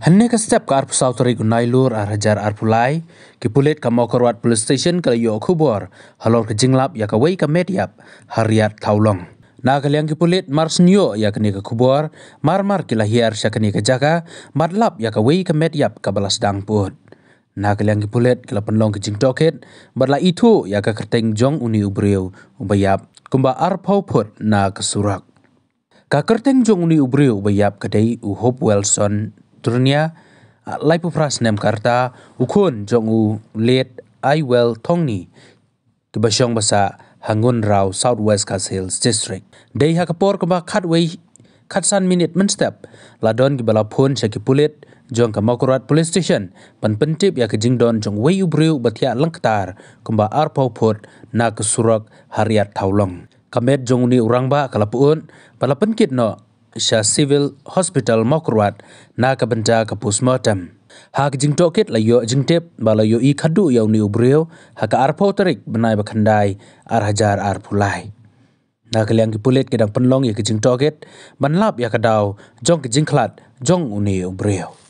Hanya ke setiap ke arpu sawtu rigu nailur ar hajar arpu lai, ke pulit ke mokor wat police station ke yuk kubur, halor ke jinglap ya ke wai ke mediap, hariat taulong. Na ke liang ke pulit mars nyo ya ke ni ke kubur, marmar ke lahir sya ke ni ke jaga, matlap ya ke wai ke mediap ke balas dang put. Na ke liang ke pulit ke la penlong ke jing doket, badla itu ya ke kerteng jong uni ubriu, ubayap, kumba arpau put na ke surak. Ka kerteng jong uni ubriu, ubayap kedai uhob Wilson, turnia uh, laipufras nem karta ukhun jongu let i well thongni tubashong basa hangun rao southwest castles district dei hakapor kaba khatwei khatsan minute min step ladon gi bala phone chakipulet jong ka makurat police station pan pentip ya kjing don jong wei ubriu bathya langtar kumba arpo phot nak surak hariat thaulong kamet jong ni urang ba kalapun palapankit no sha civil hospital mokrwat na ka banta ka postmortem ha ka jing toket la yo jing tep ba la yo i khadu yo ni ubrio ha ka arpo tarik banai ba khandai ar hajar ar phulai na ka lyang pulet ke dang panlong ye ka jing toket ban lap ya ka daw jong ka jing khlat jong uni ubrio